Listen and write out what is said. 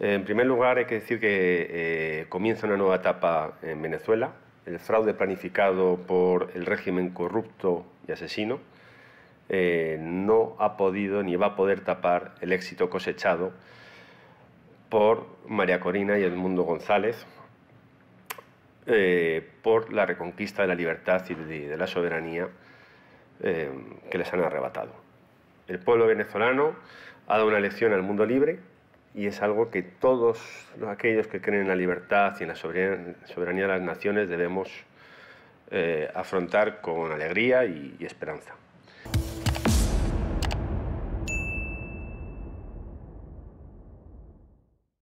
En primer lugar, hay que decir que eh, comienza una nueva etapa en Venezuela. El fraude planificado por el régimen corrupto y asesino eh, no ha podido ni va a poder tapar el éxito cosechado por María Corina y Edmundo González eh, por la reconquista de la libertad y de la soberanía que les han arrebatado. El pueblo venezolano ha dado una lección al mundo libre y es algo que todos aquellos que creen en la libertad y en la soberanía de las naciones debemos eh, afrontar con alegría y esperanza.